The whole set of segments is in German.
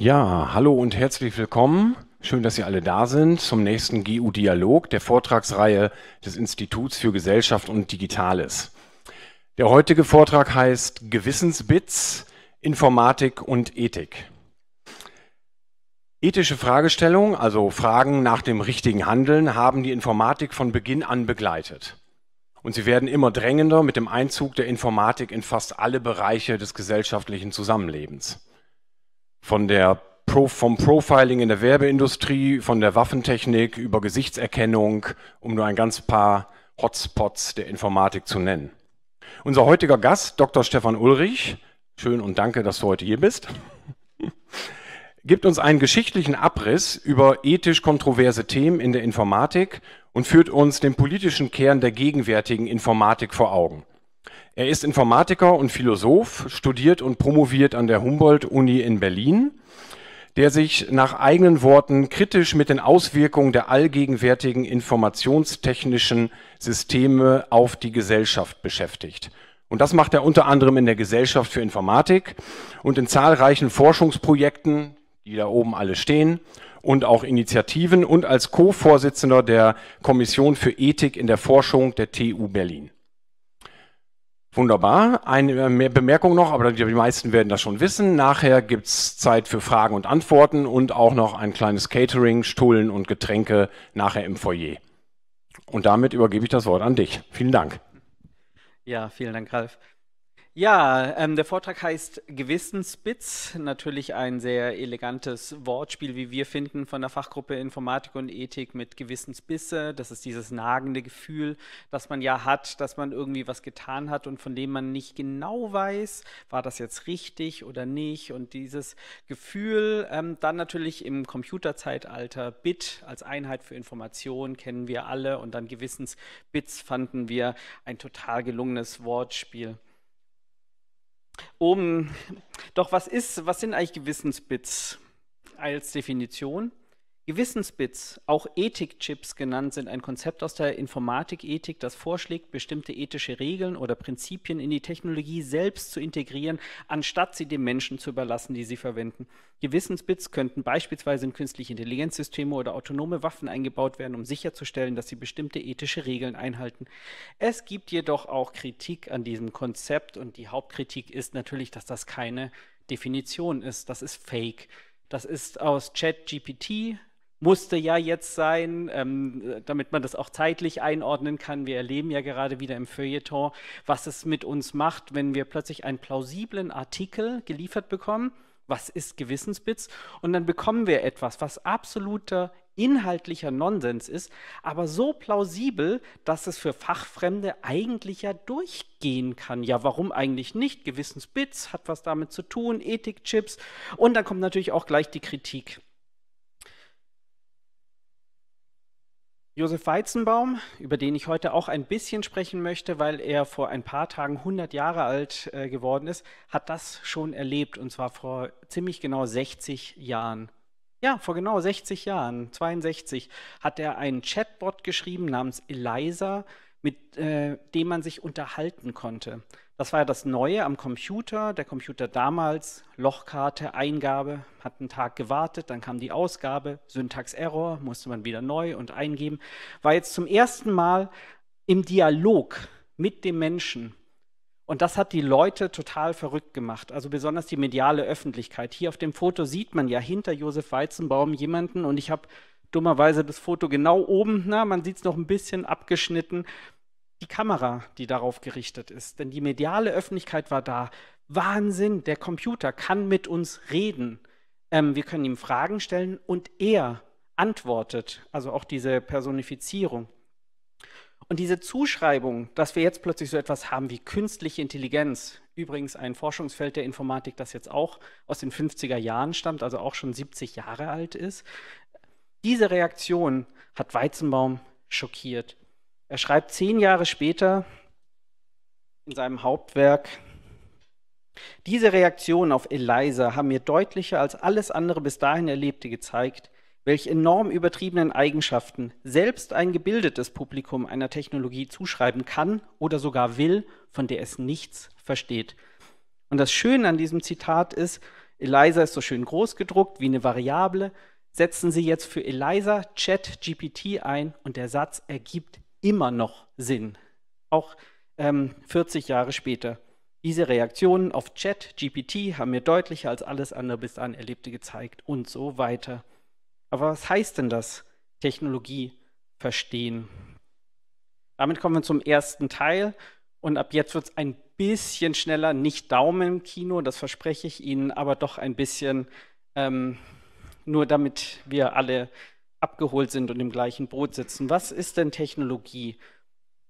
Ja, hallo und herzlich willkommen. Schön, dass Sie alle da sind zum nächsten GU Dialog, der Vortragsreihe des Instituts für Gesellschaft und Digitales. Der heutige Vortrag heißt Gewissensbits, Informatik und Ethik. Ethische Fragestellungen, also Fragen nach dem richtigen Handeln, haben die Informatik von Beginn an begleitet. Und sie werden immer drängender mit dem Einzug der Informatik in fast alle Bereiche des gesellschaftlichen Zusammenlebens von der Pro, vom Profiling in der Werbeindustrie, von der Waffentechnik über Gesichtserkennung, um nur ein ganz paar Hotspots der Informatik zu nennen. Unser heutiger Gast, Dr. Stefan Ulrich, schön und danke, dass du heute hier bist, gibt uns einen geschichtlichen Abriss über ethisch kontroverse Themen in der Informatik und führt uns den politischen Kern der gegenwärtigen Informatik vor Augen. Er ist Informatiker und Philosoph, studiert und promoviert an der Humboldt-Uni in Berlin, der sich nach eigenen Worten kritisch mit den Auswirkungen der allgegenwärtigen informationstechnischen Systeme auf die Gesellschaft beschäftigt. Und das macht er unter anderem in der Gesellschaft für Informatik und in zahlreichen Forschungsprojekten, die da oben alle stehen, und auch Initiativen und als Co-Vorsitzender der Kommission für Ethik in der Forschung der TU Berlin. Wunderbar. Eine äh, mehr Bemerkung noch, aber die meisten werden das schon wissen. Nachher gibt es Zeit für Fragen und Antworten und auch noch ein kleines Catering, Stullen und Getränke nachher im Foyer. Und damit übergebe ich das Wort an dich. Vielen Dank. Ja, vielen Dank, Ralf. Ja, ähm, der Vortrag heißt Gewissensbits. natürlich ein sehr elegantes Wortspiel, wie wir finden, von der Fachgruppe Informatik und Ethik mit Gewissensbisse. Das ist dieses nagende Gefühl, das man ja hat, dass man irgendwie was getan hat und von dem man nicht genau weiß, war das jetzt richtig oder nicht. Und dieses Gefühl, ähm, dann natürlich im Computerzeitalter, Bit als Einheit für Information kennen wir alle und dann Gewissensbits fanden wir ein total gelungenes Wortspiel. Um, Doch was ist, was sind eigentlich Gewissensbits als Definition? Gewissensbits, auch Ethikchips genannt, sind ein Konzept aus der Informatikethik, das vorschlägt, bestimmte ethische Regeln oder Prinzipien in die Technologie selbst zu integrieren, anstatt sie dem Menschen zu überlassen, die sie verwenden. Gewissensbits könnten beispielsweise in künstliche Intelligenzsysteme oder autonome Waffen eingebaut werden, um sicherzustellen, dass sie bestimmte ethische Regeln einhalten. Es gibt jedoch auch Kritik an diesem Konzept und die Hauptkritik ist natürlich, dass das keine Definition ist. Das ist Fake. Das ist aus ChatGPT musste ja jetzt sein, ähm, damit man das auch zeitlich einordnen kann. Wir erleben ja gerade wieder im Feuilleton, was es mit uns macht, wenn wir plötzlich einen plausiblen Artikel geliefert bekommen. Was ist Gewissensbitz? Und dann bekommen wir etwas, was absoluter inhaltlicher Nonsens ist, aber so plausibel, dass es für Fachfremde eigentlich ja durchgehen kann. Ja, warum eigentlich nicht? Gewissensbits hat was damit zu tun, Ethikchips. Und dann kommt natürlich auch gleich die Kritik. Josef Weizenbaum, über den ich heute auch ein bisschen sprechen möchte, weil er vor ein paar Tagen 100 Jahre alt äh, geworden ist, hat das schon erlebt und zwar vor ziemlich genau 60 Jahren. Ja, vor genau 60 Jahren, 62, hat er einen Chatbot geschrieben namens Eliza, mit äh, dem man sich unterhalten konnte. Das war ja das Neue am Computer. Der Computer damals, Lochkarte, Eingabe, hat einen Tag gewartet, dann kam die Ausgabe, Syntax-Error, musste man wieder neu und eingeben. War jetzt zum ersten Mal im Dialog mit dem Menschen. Und das hat die Leute total verrückt gemacht, also besonders die mediale Öffentlichkeit. Hier auf dem Foto sieht man ja hinter Josef Weizenbaum jemanden und ich habe dummerweise das Foto genau oben, na, man sieht es noch ein bisschen abgeschnitten die Kamera, die darauf gerichtet ist. Denn die mediale Öffentlichkeit war da. Wahnsinn, der Computer kann mit uns reden. Ähm, wir können ihm Fragen stellen und er antwortet. Also auch diese Personifizierung. Und diese Zuschreibung, dass wir jetzt plötzlich so etwas haben wie künstliche Intelligenz, übrigens ein Forschungsfeld der Informatik, das jetzt auch aus den 50er Jahren stammt, also auch schon 70 Jahre alt ist, diese Reaktion hat Weizenbaum schockiert. Er schreibt zehn Jahre später in seinem Hauptwerk, diese Reaktionen auf Eliza haben mir deutlicher als alles andere bis dahin Erlebte gezeigt, welch enorm übertriebenen Eigenschaften selbst ein gebildetes Publikum einer Technologie zuschreiben kann oder sogar will, von der es nichts versteht. Und das Schöne an diesem Zitat ist, Eliza ist so schön groß gedruckt wie eine Variable. Setzen Sie jetzt für Eliza Chat GPT ein und der Satz ergibt immer noch Sinn, auch ähm, 40 Jahre später. Diese Reaktionen auf Chat, GPT haben mir deutlicher als alles andere bis an Erlebte gezeigt und so weiter. Aber was heißt denn das? Technologie verstehen. Damit kommen wir zum ersten Teil und ab jetzt wird es ein bisschen schneller, nicht Daumen im Kino, das verspreche ich Ihnen, aber doch ein bisschen, ähm, nur damit wir alle abgeholt sind und im gleichen Boot sitzen. Was ist denn Technologie?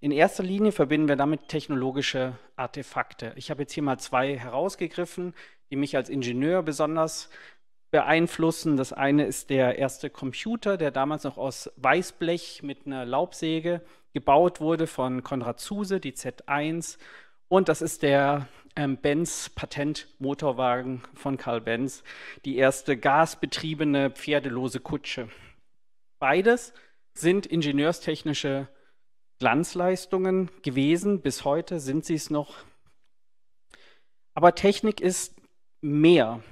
In erster Linie verbinden wir damit technologische Artefakte. Ich habe jetzt hier mal zwei herausgegriffen, die mich als Ingenieur besonders beeinflussen. Das eine ist der erste Computer, der damals noch aus Weißblech mit einer Laubsäge gebaut wurde von Konrad Zuse, die Z1. Und das ist der ähm, Benz Patentmotorwagen von Karl Benz, die erste gasbetriebene pferdelose Kutsche. Beides sind ingenieurstechnische Glanzleistungen gewesen. Bis heute sind sie es noch. Aber Technik ist mehr.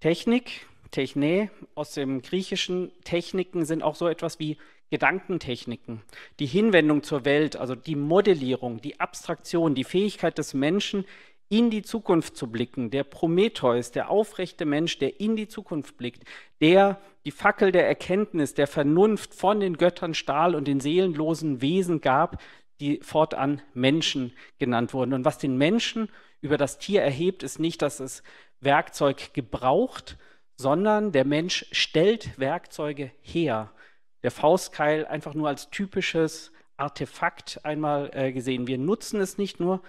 Technik, Techne aus dem griechischen Techniken sind auch so etwas wie Gedankentechniken. Die Hinwendung zur Welt, also die Modellierung, die Abstraktion, die Fähigkeit des Menschen, in die Zukunft zu blicken, der Prometheus, der aufrechte Mensch, der in die Zukunft blickt, der die Fackel der Erkenntnis, der Vernunft von den Göttern stahl und den seelenlosen Wesen gab, die fortan Menschen genannt wurden. Und was den Menschen über das Tier erhebt, ist nicht, dass es Werkzeug gebraucht, sondern der Mensch stellt Werkzeuge her. Der Faustkeil einfach nur als typisches Artefakt einmal äh, gesehen. Wir nutzen es nicht nur,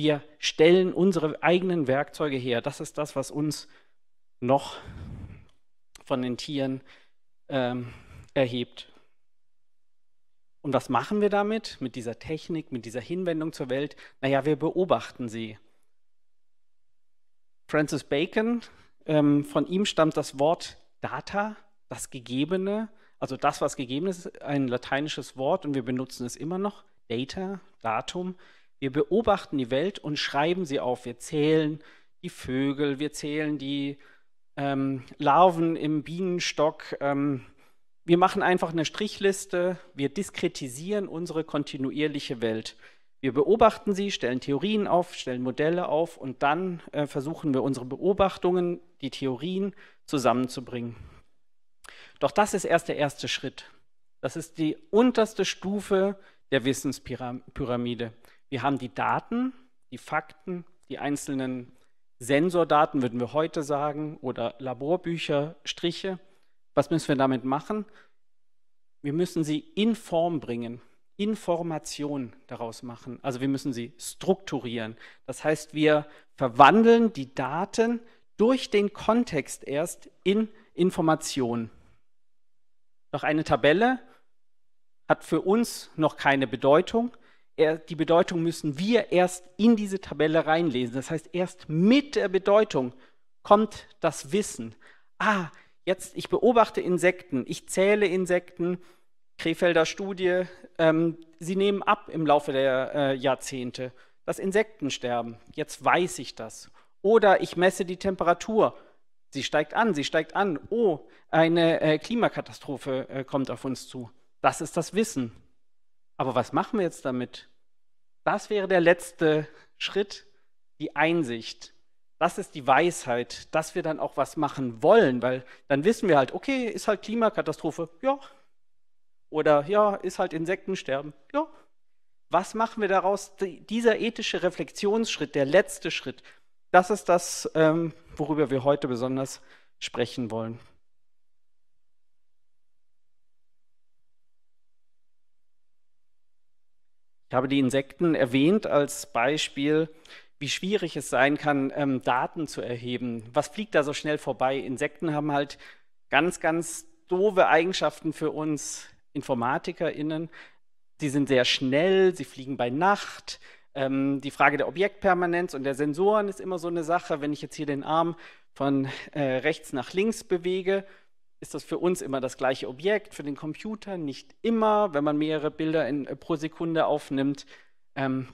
wir stellen unsere eigenen Werkzeuge her. Das ist das, was uns noch von den Tieren ähm, erhebt. Und was machen wir damit, mit dieser Technik, mit dieser Hinwendung zur Welt? Naja, wir beobachten sie. Francis Bacon, ähm, von ihm stammt das Wort Data, das Gegebene, also das, was gegeben ist, ein lateinisches Wort und wir benutzen es immer noch, Data, Datum. Wir beobachten die Welt und schreiben sie auf. Wir zählen die Vögel, wir zählen die ähm, Larven im Bienenstock. Ähm, wir machen einfach eine Strichliste. Wir diskretisieren unsere kontinuierliche Welt. Wir beobachten sie, stellen Theorien auf, stellen Modelle auf und dann äh, versuchen wir unsere Beobachtungen, die Theorien zusammenzubringen. Doch das ist erst der erste Schritt. Das ist die unterste Stufe der Wissenspyramide. Wir haben die Daten, die Fakten, die einzelnen Sensordaten, würden wir heute sagen, oder Laborbücher, Striche. Was müssen wir damit machen? Wir müssen sie in Form bringen, Information daraus machen. Also wir müssen sie strukturieren. Das heißt, wir verwandeln die Daten durch den Kontext erst in Information. Doch eine Tabelle hat für uns noch keine Bedeutung er, die Bedeutung müssen wir erst in diese Tabelle reinlesen. Das heißt, erst mit der Bedeutung kommt das Wissen. Ah, jetzt, ich beobachte Insekten, ich zähle Insekten, Krefelder Studie, ähm, sie nehmen ab im Laufe der äh, Jahrzehnte. Insekten sterben. jetzt weiß ich das. Oder ich messe die Temperatur. Sie steigt an, sie steigt an. Oh, eine äh, Klimakatastrophe äh, kommt auf uns zu. Das ist das Wissen. Aber was machen wir jetzt damit? Das wäre der letzte Schritt, die Einsicht. Das ist die Weisheit, dass wir dann auch was machen wollen, weil dann wissen wir halt, okay, ist halt Klimakatastrophe, ja. Oder ja, ist halt Insektensterben, ja. Was machen wir daraus? Dieser ethische Reflexionsschritt, der letzte Schritt, das ist das, ähm, worüber wir heute besonders sprechen wollen. Ich habe die Insekten erwähnt als Beispiel, wie schwierig es sein kann, ähm, Daten zu erheben. Was fliegt da so schnell vorbei? Insekten haben halt ganz, ganz doofe Eigenschaften für uns InformatikerInnen. Sie sind sehr schnell, sie fliegen bei Nacht. Ähm, die Frage der Objektpermanenz und der Sensoren ist immer so eine Sache. Wenn ich jetzt hier den Arm von äh, rechts nach links bewege, ist das für uns immer das gleiche Objekt, für den Computer nicht immer, wenn man mehrere Bilder in, äh, pro Sekunde aufnimmt. Ähm,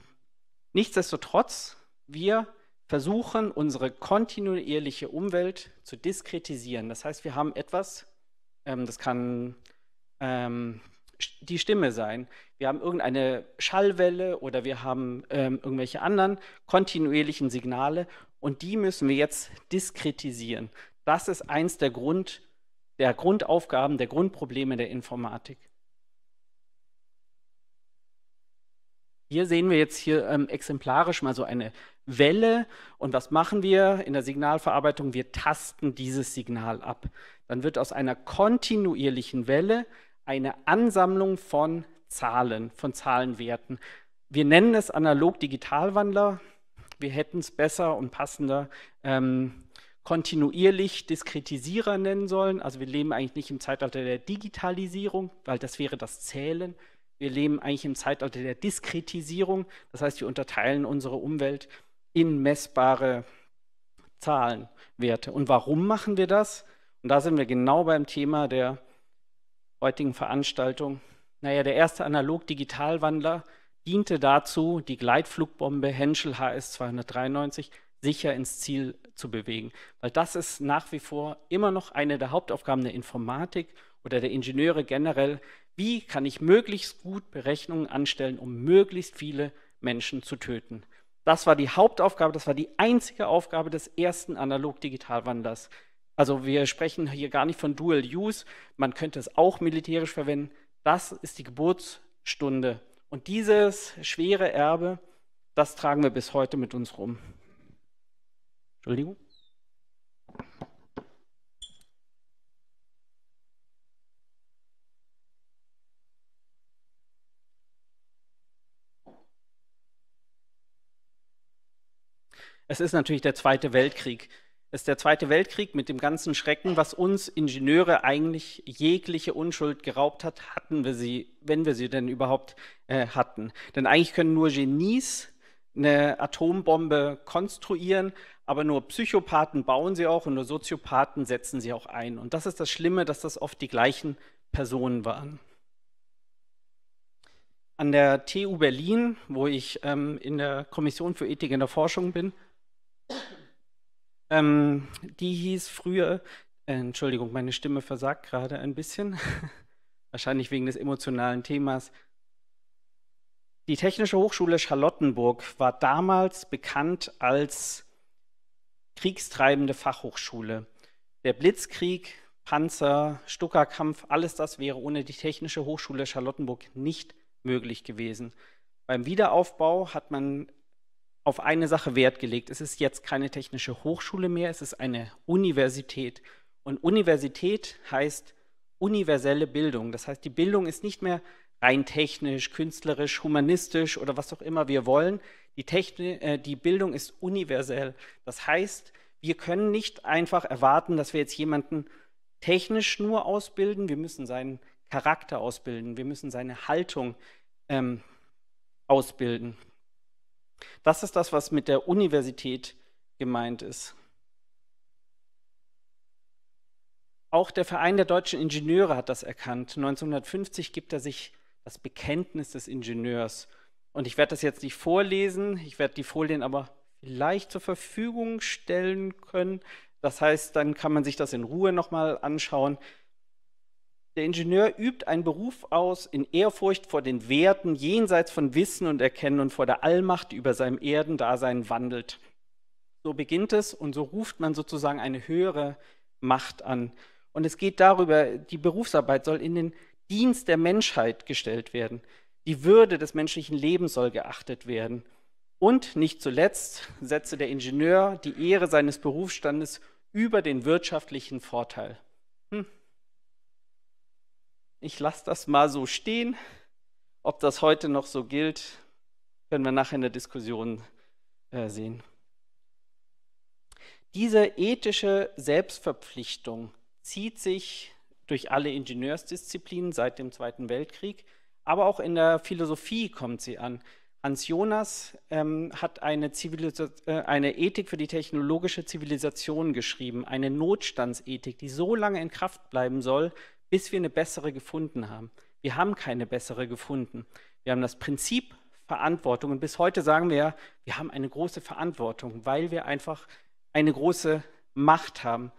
nichtsdestotrotz, wir versuchen, unsere kontinuierliche Umwelt zu diskretisieren. Das heißt, wir haben etwas, ähm, das kann ähm, die Stimme sein, wir haben irgendeine Schallwelle oder wir haben ähm, irgendwelche anderen kontinuierlichen Signale und die müssen wir jetzt diskretisieren. Das ist eins der Grund, der Grundaufgaben, der Grundprobleme der Informatik. Hier sehen wir jetzt hier ähm, exemplarisch mal so eine Welle. Und was machen wir in der Signalverarbeitung? Wir tasten dieses Signal ab. Dann wird aus einer kontinuierlichen Welle eine Ansammlung von Zahlen, von Zahlenwerten. Wir nennen es analog-Digitalwandler. Wir hätten es besser und passender ähm, kontinuierlich Diskretisierer nennen sollen. Also wir leben eigentlich nicht im Zeitalter der Digitalisierung, weil das wäre das Zählen. Wir leben eigentlich im Zeitalter der Diskretisierung. Das heißt, wir unterteilen unsere Umwelt in messbare Zahlenwerte. Und warum machen wir das? Und da sind wir genau beim Thema der heutigen Veranstaltung. Naja, der erste Analog-Digitalwandler diente dazu, die Gleitflugbombe Henschel HS 293 sicher ins Ziel zu bewegen. Weil das ist nach wie vor immer noch eine der Hauptaufgaben der Informatik oder der Ingenieure generell. Wie kann ich möglichst gut Berechnungen anstellen, um möglichst viele Menschen zu töten? Das war die Hauptaufgabe, das war die einzige Aufgabe des ersten analog digital Also wir sprechen hier gar nicht von Dual Use, man könnte es auch militärisch verwenden. Das ist die Geburtsstunde. Und dieses schwere Erbe, das tragen wir bis heute mit uns rum. Entschuldigung. Es ist natürlich der Zweite Weltkrieg. Es ist der Zweite Weltkrieg mit dem ganzen Schrecken, was uns Ingenieure eigentlich jegliche Unschuld geraubt hat, hatten wir sie, wenn wir sie denn überhaupt äh, hatten. Denn eigentlich können nur Genies eine Atombombe konstruieren, aber nur Psychopathen bauen sie auch und nur Soziopathen setzen sie auch ein. Und das ist das Schlimme, dass das oft die gleichen Personen waren. An der TU Berlin, wo ich ähm, in der Kommission für Ethik in der Forschung bin, ähm, die hieß früher, äh, Entschuldigung, meine Stimme versagt gerade ein bisschen, wahrscheinlich wegen des emotionalen Themas, die Technische Hochschule Charlottenburg war damals bekannt als kriegstreibende Fachhochschule. Der Blitzkrieg, Panzer, Stuckerkampf, alles das wäre ohne die Technische Hochschule Charlottenburg nicht möglich gewesen. Beim Wiederaufbau hat man auf eine Sache Wert gelegt. Es ist jetzt keine technische Hochschule mehr, es ist eine Universität. Und Universität heißt universelle Bildung. Das heißt, die Bildung ist nicht mehr rein technisch, künstlerisch, humanistisch oder was auch immer wir wollen. Die, Techni äh, die Bildung ist universell. Das heißt, wir können nicht einfach erwarten, dass wir jetzt jemanden technisch nur ausbilden. Wir müssen seinen Charakter ausbilden. Wir müssen seine Haltung ähm, ausbilden. Das ist das, was mit der Universität gemeint ist. Auch der Verein der deutschen Ingenieure hat das erkannt. 1950 gibt er sich das Bekenntnis des Ingenieurs. Und ich werde das jetzt nicht vorlesen, ich werde die Folien aber vielleicht zur Verfügung stellen können. Das heißt, dann kann man sich das in Ruhe nochmal anschauen. Der Ingenieur übt einen Beruf aus in Ehrfurcht vor den Werten jenseits von Wissen und Erkennen und vor der Allmacht, die über seinem Erdendasein wandelt. So beginnt es und so ruft man sozusagen eine höhere Macht an. Und es geht darüber, die Berufsarbeit soll in den Dienst der Menschheit gestellt werden. Die Würde des menschlichen Lebens soll geachtet werden. Und nicht zuletzt setze der Ingenieur die Ehre seines Berufsstandes über den wirtschaftlichen Vorteil. Hm. Ich lasse das mal so stehen. Ob das heute noch so gilt, können wir nachher in der Diskussion äh, sehen. Diese ethische Selbstverpflichtung zieht sich durch alle Ingenieursdisziplinen seit dem Zweiten Weltkrieg, aber auch in der Philosophie kommt sie an. Hans Jonas ähm, hat eine, äh, eine, Ethik für die technologische Zivilisation geschrieben, eine Notstandsethik, die so lange in Kraft bleiben soll, bis wir eine bessere gefunden haben. Wir haben keine bessere gefunden. Wir haben das Prinzip Verantwortung und bis heute sagen wir, ja, wir haben eine große Verantwortung, weil wir einfach eine große Macht haben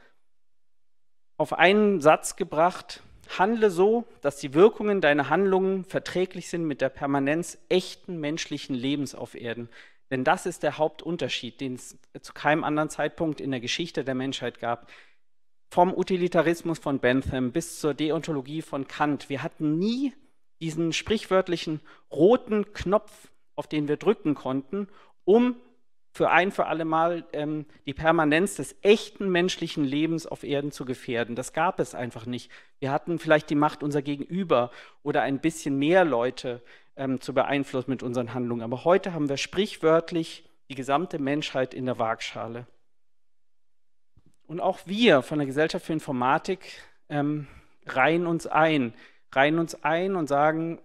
auf einen Satz gebracht, handle so, dass die Wirkungen deiner Handlungen verträglich sind mit der Permanenz echten menschlichen Lebens auf Erden. Denn das ist der Hauptunterschied, den es zu keinem anderen Zeitpunkt in der Geschichte der Menschheit gab. Vom Utilitarismus von Bentham bis zur Deontologie von Kant. Wir hatten nie diesen sprichwörtlichen roten Knopf, auf den wir drücken konnten, um für ein für alle Mal ähm, die Permanenz des echten menschlichen Lebens auf Erden zu gefährden. Das gab es einfach nicht. Wir hatten vielleicht die Macht, unser Gegenüber oder ein bisschen mehr Leute ähm, zu beeinflussen mit unseren Handlungen. Aber heute haben wir sprichwörtlich die gesamte Menschheit in der Waagschale. Und auch wir von der Gesellschaft für Informatik ähm, reihen uns ein, reihen uns ein und sagen,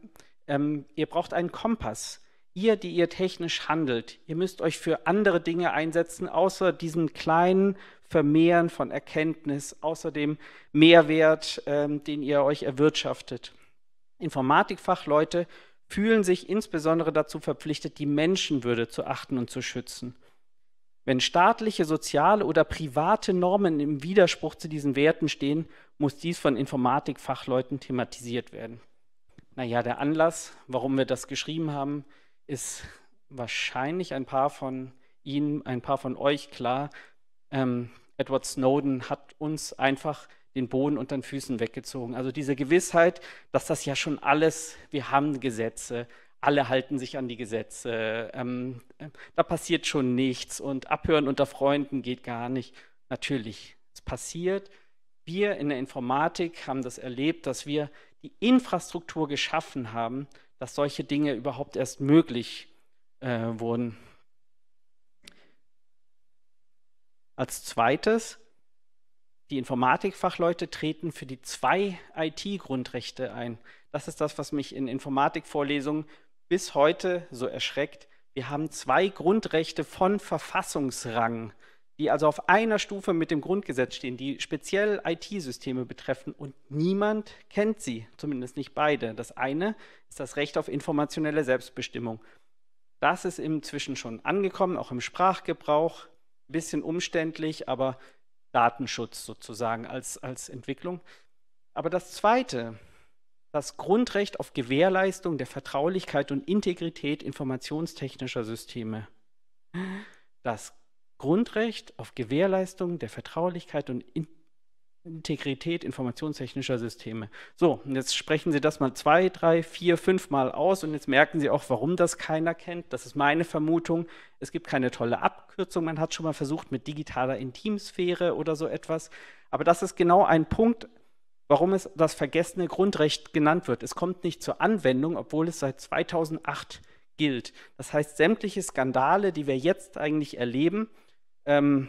ähm, ihr braucht einen Kompass ihr, die ihr technisch handelt, ihr müsst euch für andere Dinge einsetzen, außer diesem kleinen Vermehren von Erkenntnis, außer dem Mehrwert, ähm, den ihr euch erwirtschaftet. Informatikfachleute fühlen sich insbesondere dazu verpflichtet, die Menschenwürde zu achten und zu schützen. Wenn staatliche, soziale oder private Normen im Widerspruch zu diesen Werten stehen, muss dies von Informatikfachleuten thematisiert werden. Naja, der Anlass, warum wir das geschrieben haben, ist wahrscheinlich ein paar von Ihnen, ein paar von euch klar. Ähm, Edward Snowden hat uns einfach den Boden unter den Füßen weggezogen. Also diese Gewissheit, dass das ja schon alles, wir haben Gesetze, alle halten sich an die Gesetze, ähm, da passiert schon nichts und abhören unter Freunden geht gar nicht. Natürlich, es passiert. Wir in der Informatik haben das erlebt, dass wir die Infrastruktur geschaffen haben, dass solche Dinge überhaupt erst möglich äh, wurden. Als zweites, die Informatikfachleute treten für die zwei IT-Grundrechte ein. Das ist das, was mich in Informatikvorlesungen bis heute so erschreckt. Wir haben zwei Grundrechte von Verfassungsrang die also auf einer Stufe mit dem Grundgesetz stehen, die speziell IT-Systeme betreffen und niemand kennt sie, zumindest nicht beide. Das eine ist das Recht auf informationelle Selbstbestimmung. Das ist inzwischen schon angekommen, auch im Sprachgebrauch, ein bisschen umständlich, aber Datenschutz sozusagen als, als Entwicklung. Aber das zweite, das Grundrecht auf Gewährleistung der Vertraulichkeit und Integrität informationstechnischer Systeme. Das Grundrecht auf Gewährleistung der Vertraulichkeit und in Integrität informationstechnischer Systeme. So, und jetzt sprechen Sie das mal zwei, drei, vier, fünf Mal aus und jetzt merken Sie auch, warum das keiner kennt. Das ist meine Vermutung. Es gibt keine tolle Abkürzung. Man hat schon mal versucht mit digitaler Intimsphäre oder so etwas. Aber das ist genau ein Punkt, warum es das vergessene Grundrecht genannt wird. Es kommt nicht zur Anwendung, obwohl es seit 2008 gilt. Das heißt, sämtliche Skandale, die wir jetzt eigentlich erleben, ähm,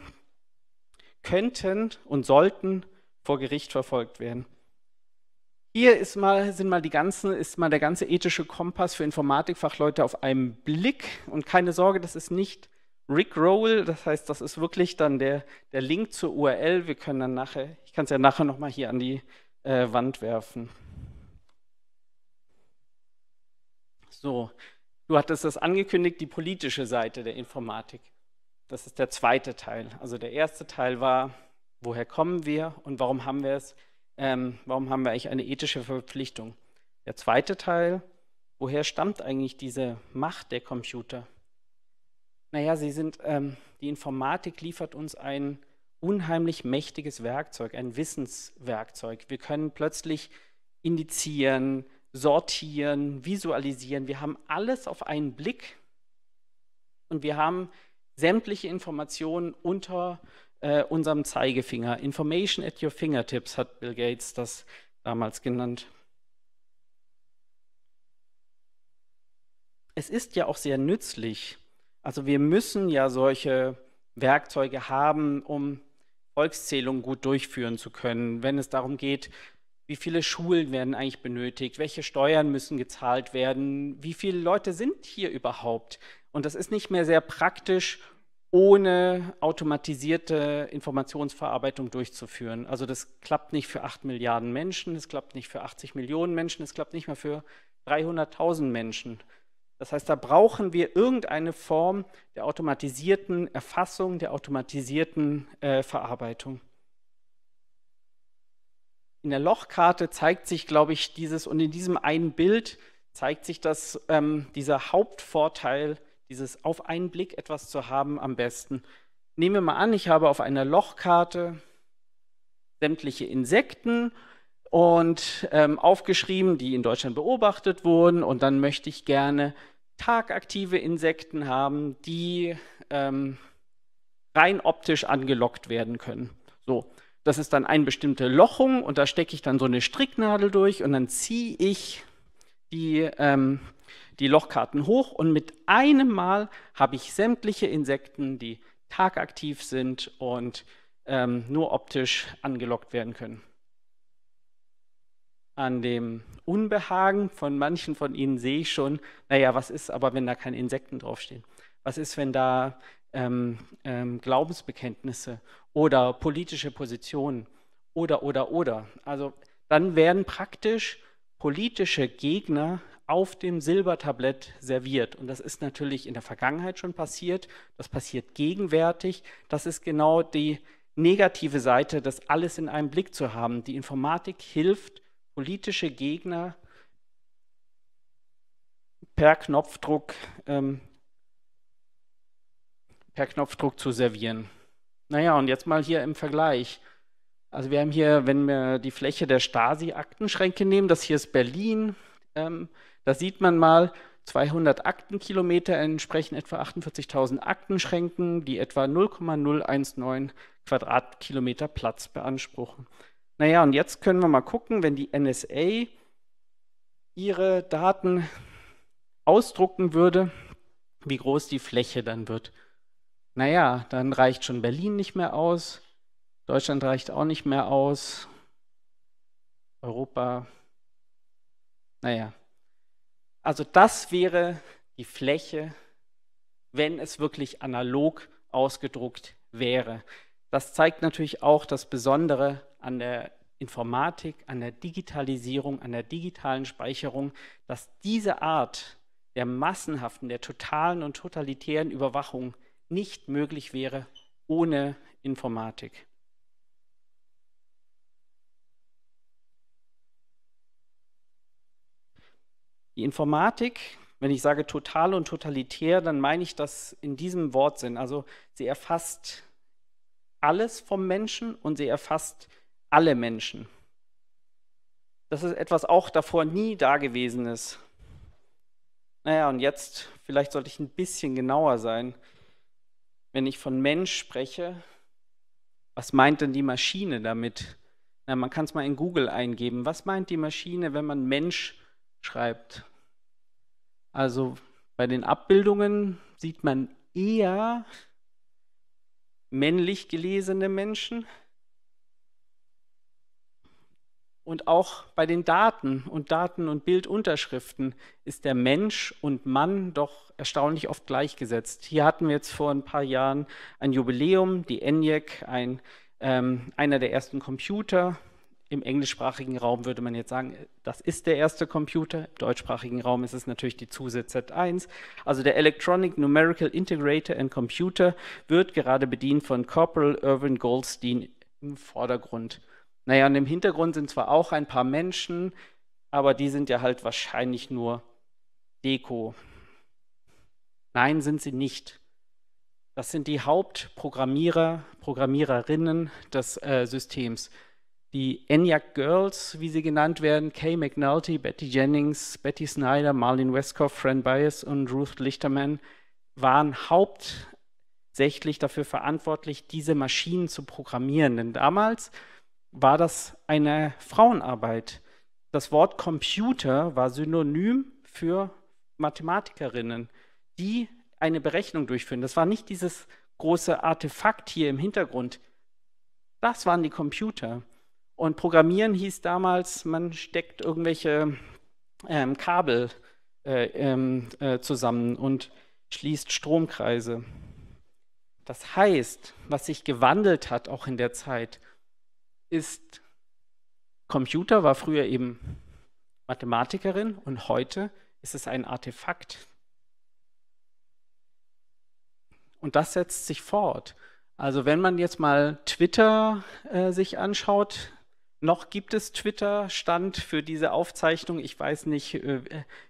könnten und sollten vor Gericht verfolgt werden. Hier ist mal, sind mal die ganzen, ist mal der ganze ethische Kompass für Informatikfachleute auf einem Blick. Und keine Sorge, das ist nicht Rickroll, das heißt, das ist wirklich dann der, der Link zur URL. Wir können dann nachher, ich kann es ja nachher nochmal hier an die äh, Wand werfen. So, du hattest das angekündigt, die politische Seite der Informatik. Das ist der zweite Teil. Also der erste Teil war, woher kommen wir und warum haben wir es? Ähm, warum haben wir eigentlich eine ethische Verpflichtung? Der zweite Teil, woher stammt eigentlich diese Macht der Computer? Naja, sie sind, ähm, die Informatik liefert uns ein unheimlich mächtiges Werkzeug, ein Wissenswerkzeug. Wir können plötzlich indizieren, sortieren, visualisieren. Wir haben alles auf einen Blick und wir haben sämtliche Informationen unter äh, unserem Zeigefinger. Information at your fingertips hat Bill Gates das damals genannt. Es ist ja auch sehr nützlich. Also wir müssen ja solche Werkzeuge haben, um Volkszählungen gut durchführen zu können, wenn es darum geht, wie viele Schulen werden eigentlich benötigt? Welche Steuern müssen gezahlt werden? Wie viele Leute sind hier überhaupt? Und das ist nicht mehr sehr praktisch, ohne automatisierte Informationsverarbeitung durchzuführen. Also das klappt nicht für 8 Milliarden Menschen, es klappt nicht für 80 Millionen Menschen, es klappt nicht mehr für 300.000 Menschen. Das heißt, da brauchen wir irgendeine Form der automatisierten Erfassung, der automatisierten äh, Verarbeitung in der Lochkarte zeigt sich, glaube ich, dieses und in diesem einen Bild zeigt sich, dass ähm, dieser Hauptvorteil, dieses auf einen Blick etwas zu haben, am besten. Nehmen wir mal an, ich habe auf einer Lochkarte sämtliche Insekten und ähm, aufgeschrieben, die in Deutschland beobachtet wurden. Und dann möchte ich gerne tagaktive Insekten haben, die ähm, rein optisch angelockt werden können. So, das ist dann eine bestimmte Lochung und da stecke ich dann so eine Stricknadel durch und dann ziehe ich die, ähm, die Lochkarten hoch und mit einem Mal habe ich sämtliche Insekten, die tagaktiv sind und ähm, nur optisch angelockt werden können. An dem Unbehagen von manchen von Ihnen sehe ich schon, naja, was ist aber, wenn da keine Insekten draufstehen? Was ist, wenn da ähm, ähm, Glaubensbekenntnisse oder politische Positionen oder, oder, oder. Also dann werden praktisch politische Gegner auf dem Silbertablett serviert. Und das ist natürlich in der Vergangenheit schon passiert, das passiert gegenwärtig. Das ist genau die negative Seite, das alles in einem Blick zu haben. Die Informatik hilft, politische Gegner per Knopfdruck ähm, per Knopfdruck zu servieren. Naja, und jetzt mal hier im Vergleich. Also wir haben hier, wenn wir die Fläche der Stasi-Aktenschränke nehmen, das hier ist Berlin, ähm, da sieht man mal, 200 Aktenkilometer entsprechen etwa 48.000 Aktenschränken, die etwa 0,019 Quadratkilometer Platz beanspruchen. Naja, und jetzt können wir mal gucken, wenn die NSA ihre Daten ausdrucken würde, wie groß die Fläche dann wird naja, dann reicht schon Berlin nicht mehr aus, Deutschland reicht auch nicht mehr aus, Europa, naja. Also das wäre die Fläche, wenn es wirklich analog ausgedruckt wäre. Das zeigt natürlich auch das Besondere an der Informatik, an der Digitalisierung, an der digitalen Speicherung, dass diese Art der massenhaften, der totalen und totalitären Überwachung nicht möglich wäre ohne Informatik. Die Informatik, wenn ich sage total und totalitär, dann meine ich das in diesem Wortsinn. Also sie erfasst alles vom Menschen und sie erfasst alle Menschen. Das ist etwas auch davor nie dagewesenes. Naja, und jetzt, vielleicht sollte ich ein bisschen genauer sein wenn ich von Mensch spreche, was meint denn die Maschine damit? Na, man kann es mal in Google eingeben. Was meint die Maschine, wenn man Mensch schreibt? Also bei den Abbildungen sieht man eher männlich gelesene Menschen. Und auch bei den Daten und Daten- und Bildunterschriften ist der Mensch und Mann doch erstaunlich oft gleichgesetzt. Hier hatten wir jetzt vor ein paar Jahren ein Jubiläum, die ENIAC, ein, ähm, einer der ersten Computer. Im englischsprachigen Raum würde man jetzt sagen, das ist der erste Computer. Im deutschsprachigen Raum ist es natürlich die Zuse Z1. Also der Electronic Numerical Integrator and Computer wird gerade bedient von Corporal Irwin Goldstein im Vordergrund. Naja, und im Hintergrund sind zwar auch ein paar Menschen, aber die sind ja halt wahrscheinlich nur Deko. Nein, sind sie nicht. Das sind die Hauptprogrammierer, Programmiererinnen des äh, Systems. Die ENIAC Girls, wie sie genannt werden, Kay McNulty, Betty Jennings, Betty Snyder, Marlene Westkoff, Fran Bias und Ruth Lichterman waren hauptsächlich dafür verantwortlich, diese Maschinen zu programmieren. Denn damals war das eine Frauenarbeit. Das Wort Computer war synonym für Mathematikerinnen, die eine Berechnung durchführen. Das war nicht dieses große Artefakt hier im Hintergrund. Das waren die Computer. Und Programmieren hieß damals, man steckt irgendwelche ähm, Kabel äh, ähm, äh, zusammen und schließt Stromkreise. Das heißt, was sich gewandelt hat auch in der Zeit, ist Computer, war früher eben Mathematikerin und heute ist es ein Artefakt. Und das setzt sich fort. Also wenn man jetzt mal Twitter äh, sich anschaut, noch gibt es Twitter-Stand für diese Aufzeichnung. Ich weiß nicht, äh,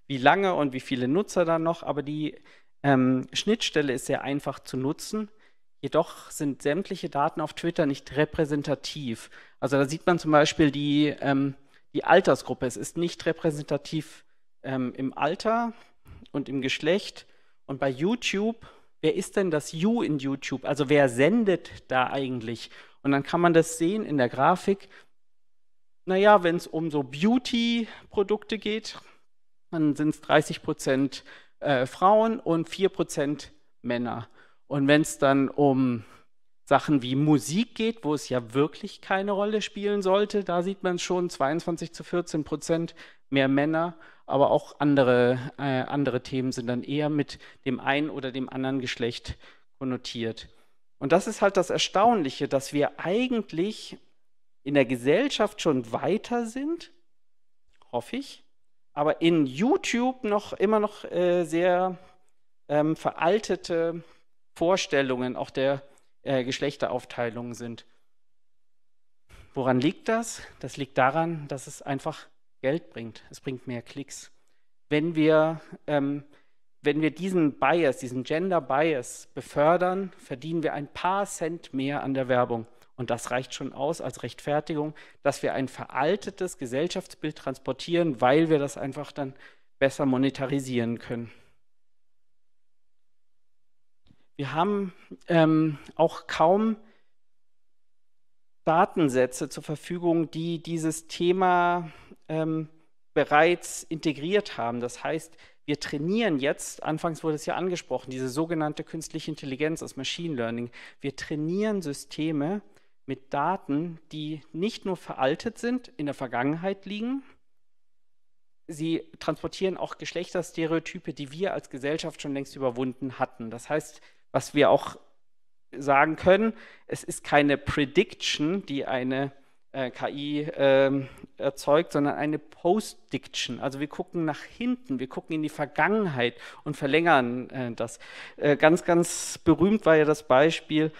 wie lange und wie viele Nutzer da noch, aber die ähm, Schnittstelle ist sehr einfach zu nutzen. Jedoch sind sämtliche Daten auf Twitter nicht repräsentativ. Also da sieht man zum Beispiel die, ähm, die Altersgruppe. Es ist nicht repräsentativ ähm, im Alter und im Geschlecht. Und bei YouTube, wer ist denn das You in YouTube? Also wer sendet da eigentlich? Und dann kann man das sehen in der Grafik. Naja, wenn es um so Beauty-Produkte geht, dann sind es 30 äh, Frauen und 4 Männer. Und wenn es dann um Sachen wie Musik geht, wo es ja wirklich keine Rolle spielen sollte, da sieht man schon 22 zu 14 Prozent mehr Männer, aber auch andere, äh, andere Themen sind dann eher mit dem einen oder dem anderen Geschlecht konnotiert. Und das ist halt das Erstaunliche, dass wir eigentlich in der Gesellschaft schon weiter sind, hoffe ich, aber in YouTube noch immer noch äh, sehr ähm, veraltete Vorstellungen auch der äh, Geschlechteraufteilungen sind. Woran liegt das? Das liegt daran, dass es einfach Geld bringt. Es bringt mehr Klicks. Wenn wir, ähm, wenn wir diesen Bias, diesen Gender Bias befördern, verdienen wir ein paar Cent mehr an der Werbung. Und das reicht schon aus als Rechtfertigung, dass wir ein veraltetes Gesellschaftsbild transportieren, weil wir das einfach dann besser monetarisieren können. Wir haben ähm, auch kaum Datensätze zur Verfügung, die dieses Thema ähm, bereits integriert haben. Das heißt, wir trainieren jetzt, anfangs wurde es ja angesprochen, diese sogenannte künstliche Intelligenz aus Machine Learning. Wir trainieren Systeme mit Daten, die nicht nur veraltet sind, in der Vergangenheit liegen, sie transportieren auch Geschlechterstereotype, die wir als Gesellschaft schon längst überwunden hatten. Das heißt, was wir auch sagen können, es ist keine Prediction, die eine äh, KI äh, erzeugt, sondern eine Postdiction. Also wir gucken nach hinten, wir gucken in die Vergangenheit und verlängern äh, das. Äh, ganz, ganz berühmt war ja das Beispiel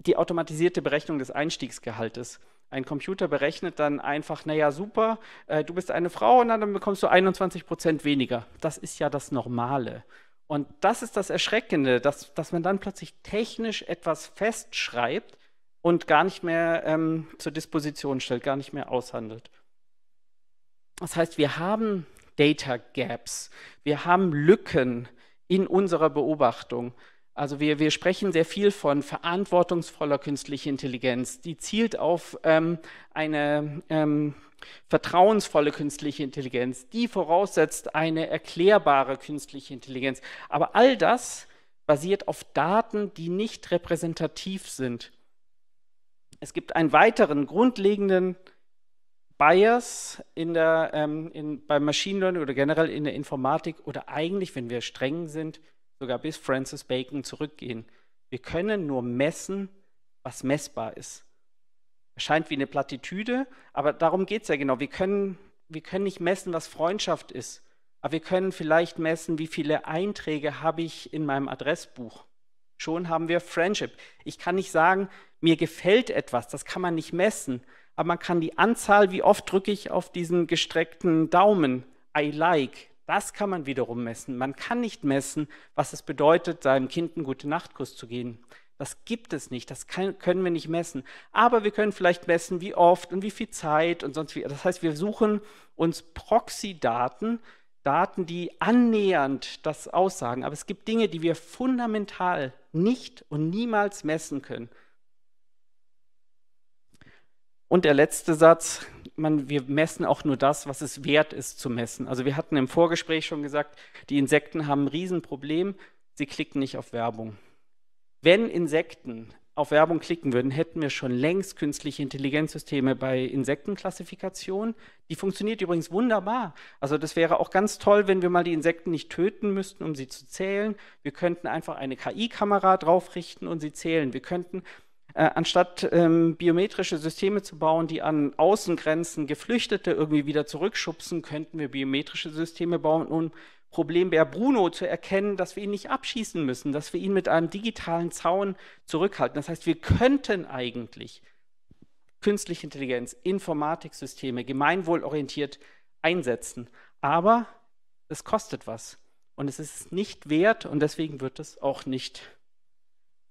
die automatisierte Berechnung des Einstiegsgehaltes. Ein Computer berechnet dann einfach, naja, super, äh, du bist eine Frau und dann bekommst du 21 Prozent weniger. Das ist ja das Normale. Und das ist das Erschreckende, dass, dass man dann plötzlich technisch etwas festschreibt und gar nicht mehr ähm, zur Disposition stellt, gar nicht mehr aushandelt. Das heißt, wir haben Data Gaps, wir haben Lücken in unserer Beobachtung. Also wir, wir sprechen sehr viel von verantwortungsvoller künstlicher Intelligenz. Die zielt auf ähm, eine ähm, vertrauensvolle künstliche Intelligenz. Die voraussetzt eine erklärbare künstliche Intelligenz. Aber all das basiert auf Daten, die nicht repräsentativ sind. Es gibt einen weiteren grundlegenden Bias in der, ähm, in, beim Machine Learning oder generell in der Informatik oder eigentlich, wenn wir streng sind, sogar bis Francis Bacon zurückgehen. Wir können nur messen, was messbar ist. Scheint wie eine Plattitüde, aber darum geht es ja genau. Wir können, wir können nicht messen, was Freundschaft ist, aber wir können vielleicht messen, wie viele Einträge habe ich in meinem Adressbuch. Schon haben wir Friendship. Ich kann nicht sagen, mir gefällt etwas, das kann man nicht messen, aber man kann die Anzahl, wie oft drücke ich auf diesen gestreckten Daumen, I like, das kann man wiederum messen? Man kann nicht messen, was es bedeutet, seinem Kind einen gute Nachtkuss zu geben. Das gibt es nicht, das kann, können wir nicht messen. Aber wir können vielleicht messen, wie oft und wie viel Zeit und sonst wie. Das heißt, wir suchen uns Proxy-Daten, Daten, die annähernd das aussagen. Aber es gibt Dinge, die wir fundamental nicht und niemals messen können. Und der letzte Satz, man, wir messen auch nur das, was es wert ist zu messen. Also wir hatten im Vorgespräch schon gesagt, die Insekten haben ein Riesenproblem, sie klicken nicht auf Werbung. Wenn Insekten auf Werbung klicken würden, hätten wir schon längst künstliche Intelligenzsysteme bei Insektenklassifikation. Die funktioniert übrigens wunderbar. Also das wäre auch ganz toll, wenn wir mal die Insekten nicht töten müssten, um sie zu zählen. Wir könnten einfach eine KI-Kamera draufrichten und sie zählen. Wir könnten äh, anstatt ähm, biometrische Systeme zu bauen, die an Außengrenzen Geflüchtete irgendwie wieder zurückschubsen, könnten wir biometrische Systeme bauen, um Problem wäre Bruno zu erkennen, dass wir ihn nicht abschießen müssen, dass wir ihn mit einem digitalen Zaun zurückhalten. Das heißt, wir könnten eigentlich künstliche Intelligenz, Informatiksysteme gemeinwohlorientiert einsetzen. Aber es kostet was und es ist nicht wert und deswegen wird es auch nicht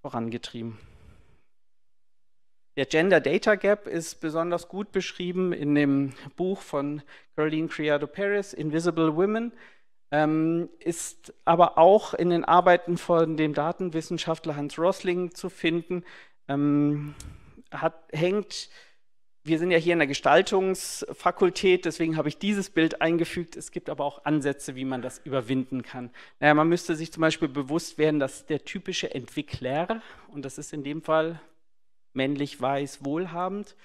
vorangetrieben. Der Gender Data Gap ist besonders gut beschrieben in dem Buch von Caroline Criado Paris, Invisible Women, ähm, ist aber auch in den Arbeiten von dem Datenwissenschaftler Hans Rosling zu finden. Ähm, hat, hängt, wir sind ja hier in der Gestaltungsfakultät, deswegen habe ich dieses Bild eingefügt. Es gibt aber auch Ansätze, wie man das überwinden kann. Naja, man müsste sich zum Beispiel bewusst werden, dass der typische Entwickler, und das ist in dem Fall männlich, weiß, wohlhabend,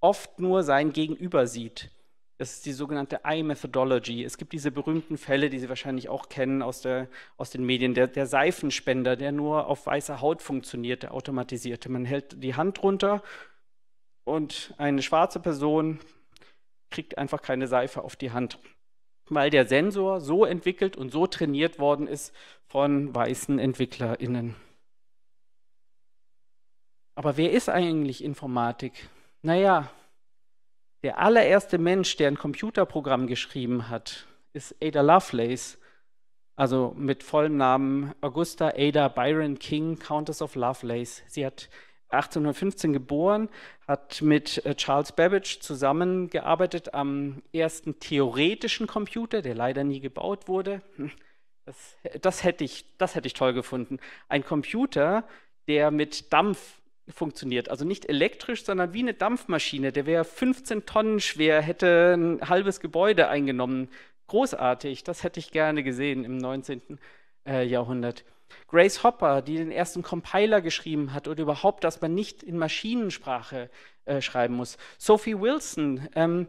oft nur sein Gegenüber sieht. Das ist die sogenannte Eye-Methodology. Es gibt diese berühmten Fälle, die Sie wahrscheinlich auch kennen aus, der, aus den Medien. Der, der, Seifenspender, der nur auf weißer Haut funktioniert, der automatisierte. Man hält die Hand runter und eine schwarze Person kriegt einfach keine Seife auf die Hand, weil der Sensor so entwickelt und so trainiert worden ist von weißen EntwicklerInnen. Aber wer ist eigentlich Informatik? Naja, der allererste Mensch, der ein Computerprogramm geschrieben hat, ist Ada Lovelace, also mit vollem Namen Augusta Ada Byron King, Countess of Lovelace. Sie hat 1815 geboren, hat mit äh, Charles Babbage zusammengearbeitet am ersten theoretischen Computer, der leider nie gebaut wurde. Das, das hätte, ich, das hätte ich toll gefunden. Ein Computer, der mit Dampf funktioniert. Also nicht elektrisch, sondern wie eine Dampfmaschine. Der wäre 15 Tonnen schwer, hätte ein halbes Gebäude eingenommen. Großartig, das hätte ich gerne gesehen im 19. Äh, Jahrhundert. Grace Hopper, die den ersten Compiler geschrieben hat oder überhaupt, dass man nicht in Maschinensprache äh, schreiben muss. Sophie Wilson, ähm,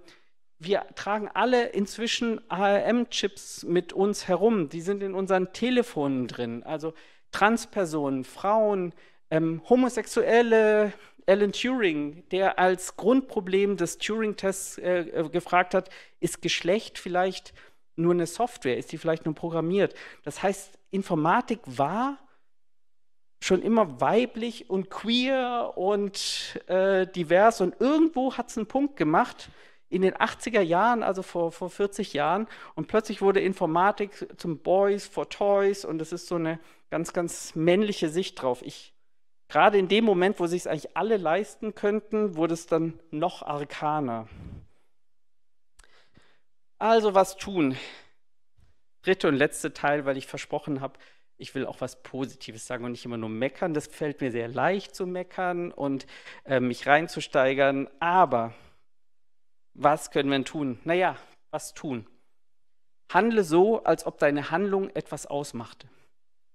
wir tragen alle inzwischen ARM-Chips mit uns herum. Die sind in unseren Telefonen drin. Also Transpersonen, Frauen, ähm, Homosexuelle, Alan Turing, der als Grundproblem des Turing-Tests äh, äh, gefragt hat, ist Geschlecht vielleicht nur eine Software, ist die vielleicht nur programmiert. Das heißt, Informatik war schon immer weiblich und queer und äh, divers und irgendwo hat es einen Punkt gemacht in den 80er Jahren, also vor, vor 40 Jahren und plötzlich wurde Informatik zum Boys for Toys und das ist so eine ganz, ganz männliche Sicht drauf. Ich Gerade in dem Moment, wo sich es eigentlich alle leisten könnten, wurde es dann noch arkaner. Also was tun? Dritte und letzte Teil, weil ich versprochen habe, ich will auch was Positives sagen und nicht immer nur meckern. Das fällt mir sehr leicht zu meckern und äh, mich reinzusteigern. Aber was können wir denn tun? Naja, was tun? Handle so, als ob deine Handlung etwas ausmachte.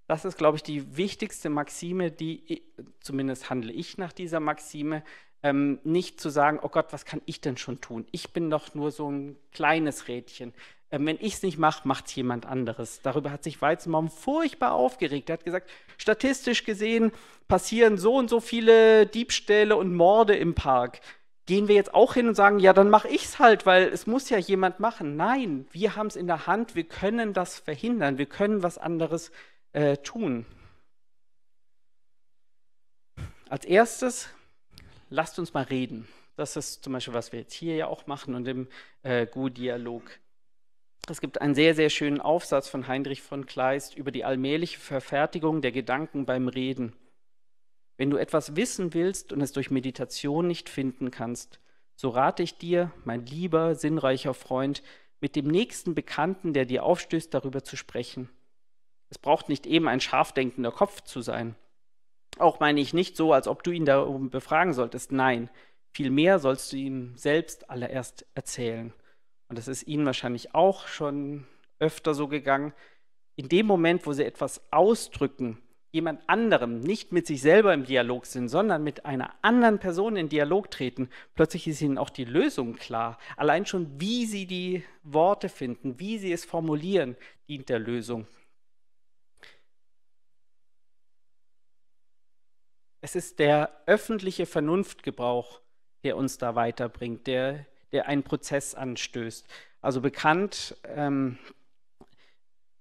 Das ist, glaube ich, die wichtigste Maxime, die, zumindest handle ich nach dieser Maxime, ähm, nicht zu sagen, oh Gott, was kann ich denn schon tun? Ich bin doch nur so ein kleines Rädchen. Ähm, wenn ich es nicht mache, macht es jemand anderes. Darüber hat sich Weizenbaum furchtbar aufgeregt. Er hat gesagt, statistisch gesehen passieren so und so viele Diebstähle und Morde im Park. Gehen wir jetzt auch hin und sagen, ja, dann mache ich es halt, weil es muss ja jemand machen. Nein, wir haben es in der Hand, wir können das verhindern, wir können was anderes verhindern äh, tun. Als erstes, lasst uns mal reden. Das ist zum Beispiel, was wir jetzt hier ja auch machen und im äh, Gu-Dialog. Es gibt einen sehr, sehr schönen Aufsatz von Heinrich von Kleist über die allmähliche Verfertigung der Gedanken beim Reden. Wenn du etwas wissen willst und es durch Meditation nicht finden kannst, so rate ich dir, mein lieber, sinnreicher Freund, mit dem nächsten Bekannten, der dir aufstößt, darüber zu sprechen. Es braucht nicht eben ein scharf denkender Kopf zu sein. Auch meine ich nicht so, als ob du ihn darum befragen solltest. Nein, vielmehr sollst du ihm selbst allererst erzählen. Und das ist ihnen wahrscheinlich auch schon öfter so gegangen. In dem Moment, wo sie etwas ausdrücken, jemand anderem, nicht mit sich selber im Dialog sind, sondern mit einer anderen Person in Dialog treten, plötzlich ist ihnen auch die Lösung klar. Allein schon, wie sie die Worte finden, wie sie es formulieren, dient der Lösung. Es ist der öffentliche Vernunftgebrauch, der uns da weiterbringt, der, der einen Prozess anstößt. Also bekannt ähm,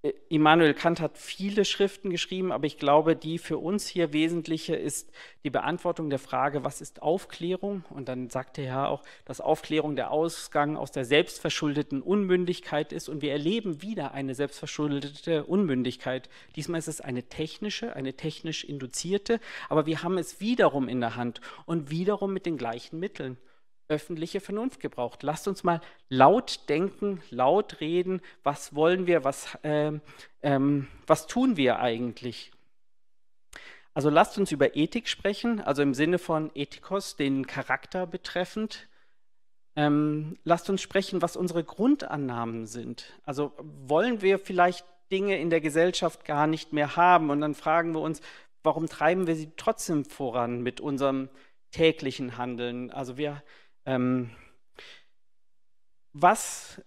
äh, Immanuel Kant hat viele Schriften geschrieben, aber ich glaube, die für uns hier wesentliche ist die Beantwortung der Frage, was ist Aufklärung? Und dann sagte er auch, dass Aufklärung der Ausgang aus der selbstverschuldeten Unmündigkeit ist. Und wir erleben wieder eine selbstverschuldete Unmündigkeit. Diesmal ist es eine technische, eine technisch induzierte, aber wir haben es wiederum in der Hand und wiederum mit den gleichen Mitteln öffentliche Vernunft gebraucht. Lasst uns mal laut denken, laut reden, was wollen wir, was, ähm, ähm, was tun wir eigentlich. Also lasst uns über Ethik sprechen, also im Sinne von Ethikos, den Charakter betreffend. Ähm, lasst uns sprechen, was unsere Grundannahmen sind. Also wollen wir vielleicht Dinge in der Gesellschaft gar nicht mehr haben und dann fragen wir uns, warum treiben wir sie trotzdem voran mit unserem täglichen Handeln? Also wir, ähm, was,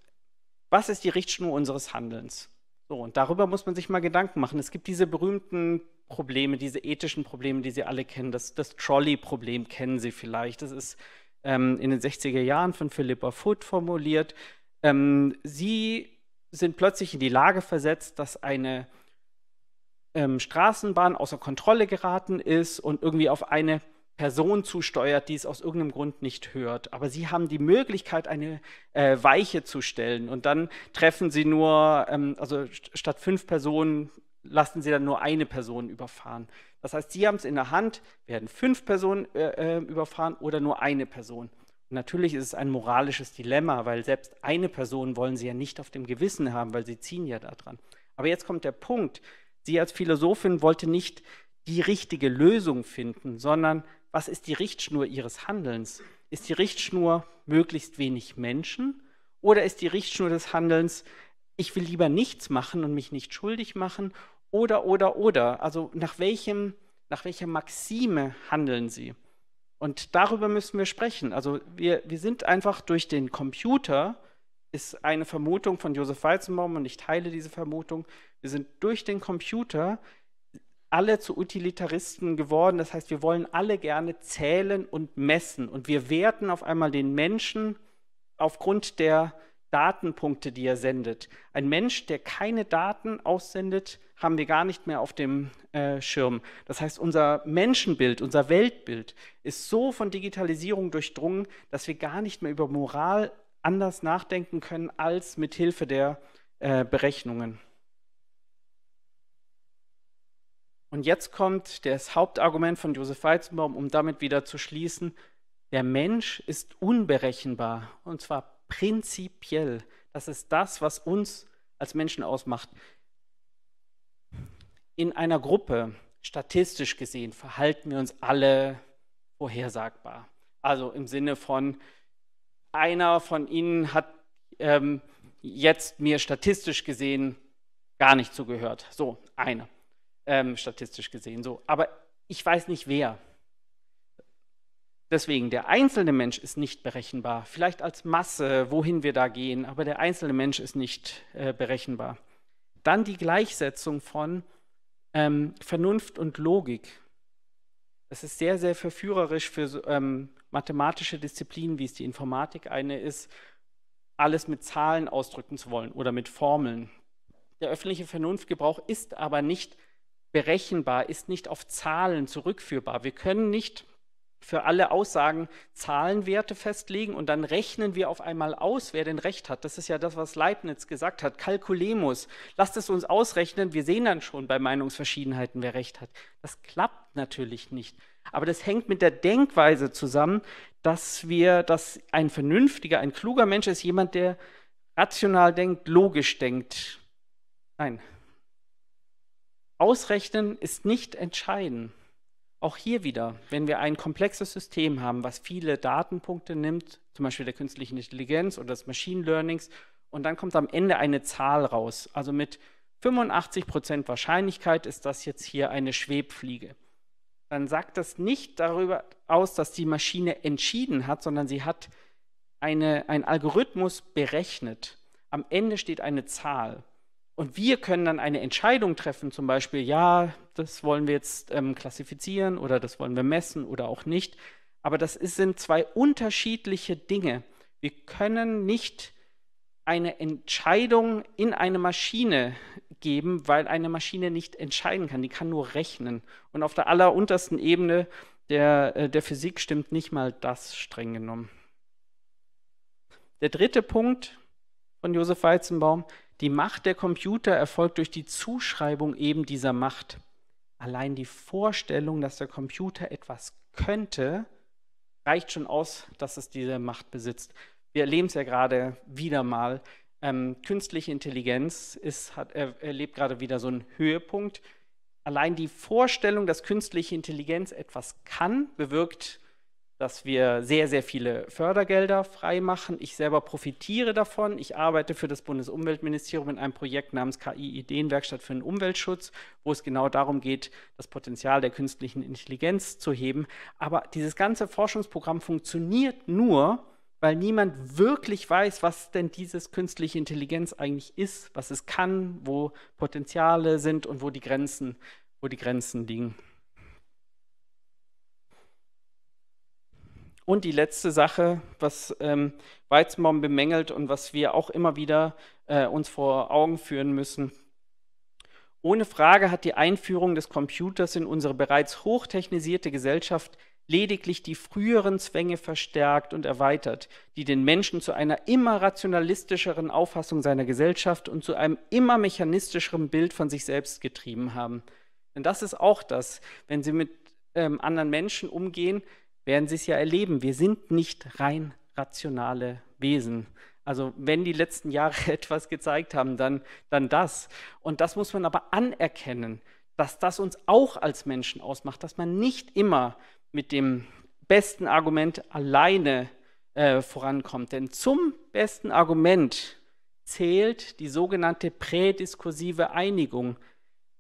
was ist die Richtschnur unseres Handelns? So, und darüber muss man sich mal Gedanken machen. Es gibt diese berühmten Probleme, diese ethischen Probleme, die Sie alle kennen. Das, das Trolley-Problem kennen Sie vielleicht. Das ist ähm, in den 60er Jahren von Philippa Foot formuliert. Ähm, sie sind plötzlich in die Lage versetzt, dass eine ähm, Straßenbahn außer Kontrolle geraten ist und irgendwie auf eine Person zusteuert, die es aus irgendeinem Grund nicht hört. Aber sie haben die Möglichkeit, eine äh, Weiche zu stellen. Und dann treffen sie nur, ähm, also st statt fünf Personen lassen sie dann nur eine Person überfahren. Das heißt, sie haben es in der Hand, werden fünf Personen äh, äh, überfahren oder nur eine Person. Und natürlich ist es ein moralisches Dilemma, weil selbst eine Person wollen sie ja nicht auf dem Gewissen haben, weil sie ziehen ja daran. Aber jetzt kommt der Punkt. Sie als Philosophin wollte nicht die richtige Lösung finden, sondern was ist die Richtschnur ihres Handelns? Ist die Richtschnur möglichst wenig Menschen oder ist die Richtschnur des Handelns, ich will lieber nichts machen und mich nicht schuldig machen oder, oder, oder? Also nach, welchem, nach welcher Maxime handeln sie? Und darüber müssen wir sprechen. Also wir, wir sind einfach durch den Computer, ist eine Vermutung von Josef Weizenbaum und ich teile diese Vermutung, wir sind durch den Computer alle zu Utilitaristen geworden. Das heißt, wir wollen alle gerne zählen und messen. Und wir werten auf einmal den Menschen aufgrund der Datenpunkte, die er sendet. Ein Mensch, der keine Daten aussendet, haben wir gar nicht mehr auf dem äh, Schirm. Das heißt, unser Menschenbild, unser Weltbild ist so von Digitalisierung durchdrungen, dass wir gar nicht mehr über Moral anders nachdenken können als mit Hilfe der äh, Berechnungen. Und jetzt kommt das Hauptargument von Josef Weizenbaum, um damit wieder zu schließen. Der Mensch ist unberechenbar und zwar prinzipiell. Das ist das, was uns als Menschen ausmacht. In einer Gruppe, statistisch gesehen, verhalten wir uns alle vorhersagbar. Also im Sinne von, einer von Ihnen hat ähm, jetzt mir statistisch gesehen gar nicht zugehört. So, einer ähm, statistisch gesehen so. Aber ich weiß nicht wer. Deswegen, der einzelne Mensch ist nicht berechenbar. Vielleicht als Masse, wohin wir da gehen, aber der einzelne Mensch ist nicht äh, berechenbar. Dann die Gleichsetzung von ähm, Vernunft und Logik. Das ist sehr, sehr verführerisch für ähm, mathematische Disziplinen, wie es die Informatik eine ist, alles mit Zahlen ausdrücken zu wollen oder mit Formeln. Der öffentliche Vernunftgebrauch ist aber nicht berechenbar, ist nicht auf Zahlen zurückführbar. Wir können nicht für alle Aussagen Zahlenwerte festlegen und dann rechnen wir auf einmal aus, wer denn recht hat. Das ist ja das, was Leibniz gesagt hat. Kalkulemus. Lasst es uns ausrechnen. Wir sehen dann schon bei Meinungsverschiedenheiten, wer recht hat. Das klappt natürlich nicht. Aber das hängt mit der Denkweise zusammen, dass wir, dass ein vernünftiger, ein kluger Mensch ist jemand, der rational denkt, logisch denkt. Nein, Ausrechnen ist nicht entscheidend. Auch hier wieder, wenn wir ein komplexes System haben, was viele Datenpunkte nimmt, zum Beispiel der künstlichen Intelligenz oder des Machine Learnings, und dann kommt am Ende eine Zahl raus. Also mit 85% Wahrscheinlichkeit ist das jetzt hier eine Schwebfliege. Dann sagt das nicht darüber aus, dass die Maschine entschieden hat, sondern sie hat eine, einen Algorithmus berechnet. Am Ende steht eine Zahl. Und wir können dann eine Entscheidung treffen, zum Beispiel, ja, das wollen wir jetzt ähm, klassifizieren oder das wollen wir messen oder auch nicht. Aber das ist, sind zwei unterschiedliche Dinge. Wir können nicht eine Entscheidung in eine Maschine geben, weil eine Maschine nicht entscheiden kann. Die kann nur rechnen. Und auf der alleruntersten Ebene der, äh, der Physik stimmt nicht mal das streng genommen. Der dritte Punkt, von Josef Weizenbaum, die Macht der Computer erfolgt durch die Zuschreibung eben dieser Macht. Allein die Vorstellung, dass der Computer etwas könnte, reicht schon aus, dass es diese Macht besitzt. Wir erleben es ja gerade wieder mal. Ähm, künstliche Intelligenz ist, hat, erlebt gerade wieder so einen Höhepunkt. Allein die Vorstellung, dass künstliche Intelligenz etwas kann, bewirkt dass wir sehr, sehr viele Fördergelder freimachen. Ich selber profitiere davon. Ich arbeite für das Bundesumweltministerium in einem Projekt namens KI-Ideenwerkstatt für den Umweltschutz, wo es genau darum geht, das Potenzial der künstlichen Intelligenz zu heben. Aber dieses ganze Forschungsprogramm funktioniert nur, weil niemand wirklich weiß, was denn dieses künstliche Intelligenz eigentlich ist, was es kann, wo Potenziale sind und wo die Grenzen, wo die Grenzen liegen. und die letzte Sache, was ähm, Weizmann bemängelt und was wir auch immer wieder äh, uns vor Augen führen müssen. Ohne Frage hat die Einführung des Computers in unsere bereits hochtechnisierte Gesellschaft lediglich die früheren Zwänge verstärkt und erweitert, die den Menschen zu einer immer rationalistischeren Auffassung seiner Gesellschaft und zu einem immer mechanistischeren Bild von sich selbst getrieben haben. Denn das ist auch das, wenn Sie mit ähm, anderen Menschen umgehen, werden Sie es ja erleben. Wir sind nicht rein rationale Wesen. Also wenn die letzten Jahre etwas gezeigt haben, dann, dann das. Und das muss man aber anerkennen, dass das uns auch als Menschen ausmacht, dass man nicht immer mit dem besten Argument alleine äh, vorankommt. Denn zum besten Argument zählt die sogenannte prädiskursive Einigung.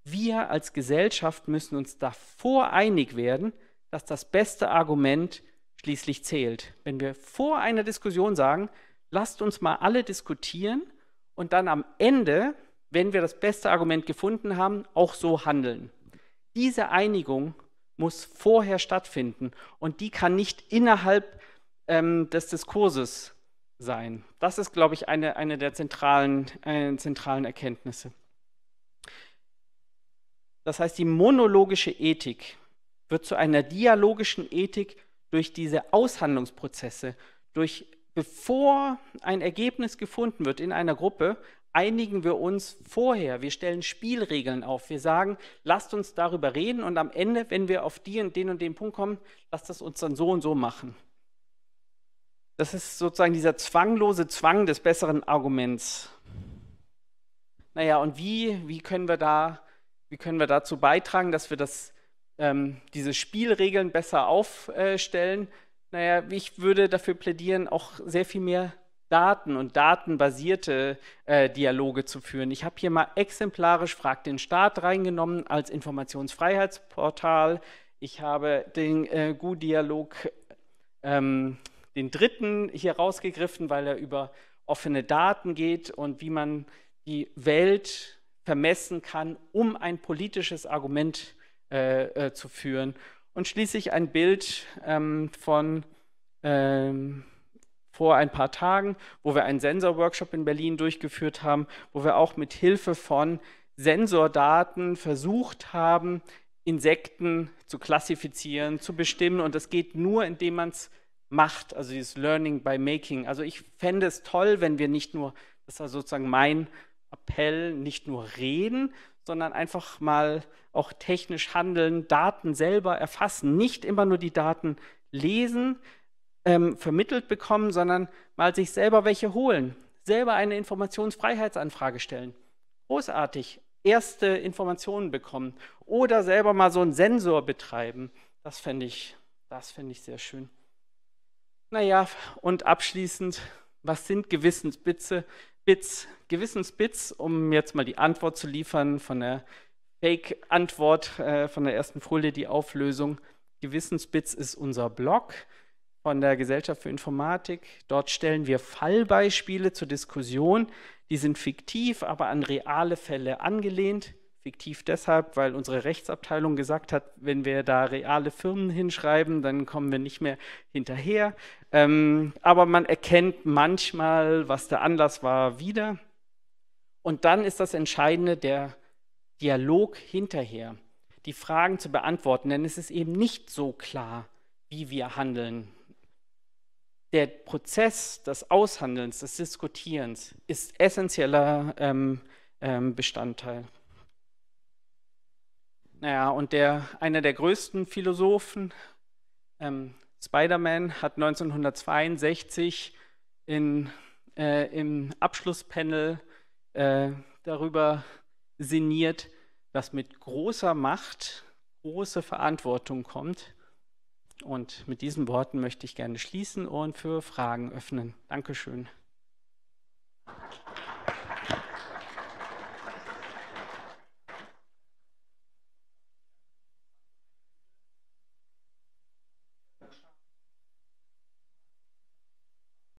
Wir als Gesellschaft müssen uns davor einig werden, dass das beste Argument schließlich zählt. Wenn wir vor einer Diskussion sagen, lasst uns mal alle diskutieren und dann am Ende, wenn wir das beste Argument gefunden haben, auch so handeln. Diese Einigung muss vorher stattfinden und die kann nicht innerhalb ähm, des Diskurses sein. Das ist, glaube ich, eine, eine der zentralen, äh, zentralen Erkenntnisse. Das heißt, die monologische Ethik wird zu einer dialogischen Ethik durch diese Aushandlungsprozesse, durch bevor ein Ergebnis gefunden wird in einer Gruppe, einigen wir uns vorher. Wir stellen Spielregeln auf. Wir sagen, lasst uns darüber reden und am Ende, wenn wir auf die und den und den Punkt kommen, lasst das uns dann so und so machen. Das ist sozusagen dieser zwanglose Zwang des besseren Arguments. Naja, und wie, wie, können, wir da, wie können wir dazu beitragen, dass wir das ähm, diese Spielregeln besser aufstellen. Naja, ich würde dafür plädieren, auch sehr viel mehr Daten und datenbasierte äh, Dialoge zu führen. Ich habe hier mal exemplarisch Frag den Staat reingenommen als Informationsfreiheitsportal. Ich habe den äh, GU-Dialog, ähm, den dritten, hier rausgegriffen, weil er über offene Daten geht und wie man die Welt vermessen kann, um ein politisches Argument zu äh, äh, zu führen. Und schließlich ein Bild ähm, von ähm, vor ein paar Tagen, wo wir einen Sensor-Workshop in Berlin durchgeführt haben, wo wir auch mit Hilfe von Sensordaten versucht haben, Insekten zu klassifizieren, zu bestimmen. Und das geht nur, indem man es macht, also dieses Learning by Making. Also ich fände es toll, wenn wir nicht nur, das ist sozusagen mein Appell, nicht nur reden, sondern einfach mal auch technisch handeln, Daten selber erfassen, nicht immer nur die Daten lesen, ähm, vermittelt bekommen, sondern mal sich selber welche holen, selber eine Informationsfreiheitsanfrage stellen. Großartig, erste Informationen bekommen oder selber mal so einen Sensor betreiben. Das fände ich, ich sehr schön. Naja, und abschließend, was sind Gewissensbitze? Bits, Gewissensbits, um jetzt mal die Antwort zu liefern von der Fake-Antwort äh, von der ersten Folie, die Auflösung. Gewissensbits ist unser Blog von der Gesellschaft für Informatik. Dort stellen wir Fallbeispiele zur Diskussion. Die sind fiktiv, aber an reale Fälle angelehnt. Fiktiv deshalb, weil unsere Rechtsabteilung gesagt hat, wenn wir da reale Firmen hinschreiben, dann kommen wir nicht mehr hinterher. Ähm, aber man erkennt manchmal, was der Anlass war, wieder. Und dann ist das Entscheidende der Dialog hinterher, die Fragen zu beantworten, denn es ist eben nicht so klar, wie wir handeln. Der Prozess des Aushandelns, des Diskutierens ist essentieller ähm, ähm Bestandteil. Naja, und der, einer der größten Philosophen, ähm, Spider-Man, hat 1962 in, äh, im Abschlusspanel äh, darüber sinniert, dass mit großer Macht große Verantwortung kommt. Und mit diesen Worten möchte ich gerne schließen und für Fragen öffnen. Dankeschön.